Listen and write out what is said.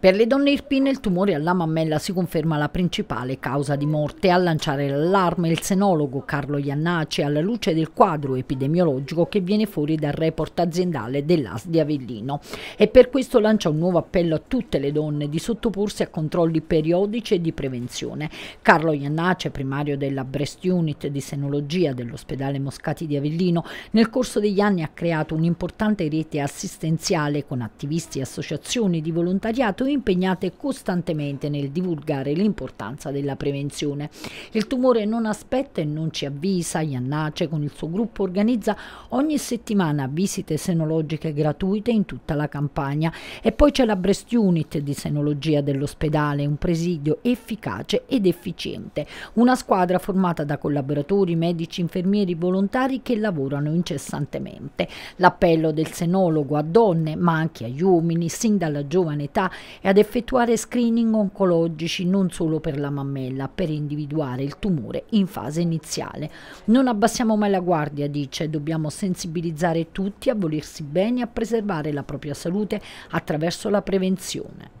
Per le donne irpine il tumore alla mammella si conferma la principale causa di morte. A lanciare l'allarme il senologo Carlo Iannace alla luce del quadro epidemiologico che viene fuori dal report aziendale dell'AS di Avellino. E per questo lancia un nuovo appello a tutte le donne di sottoporsi a controlli periodici e di prevenzione. Carlo Iannace, primario della Breast Unit di Senologia dell'ospedale Moscati di Avellino, nel corso degli anni ha creato un'importante rete assistenziale con attivisti e associazioni di volontariato impegnate costantemente nel divulgare l'importanza della prevenzione. Il tumore non aspetta e non ci avvisa, Iannace con il suo gruppo organizza ogni settimana visite senologiche gratuite in tutta la campagna e poi c'è la Breast Unit di senologia dell'ospedale, un presidio efficace ed efficiente, una squadra formata da collaboratori, medici, infermieri, volontari che lavorano incessantemente. L'appello del senologo a donne, ma anche agli uomini, sin dalla giovane età, e ad effettuare screening oncologici non solo per la mammella, per individuare il tumore in fase iniziale. Non abbassiamo mai la guardia, dice, dobbiamo sensibilizzare tutti a volersi bene e a preservare la propria salute attraverso la prevenzione.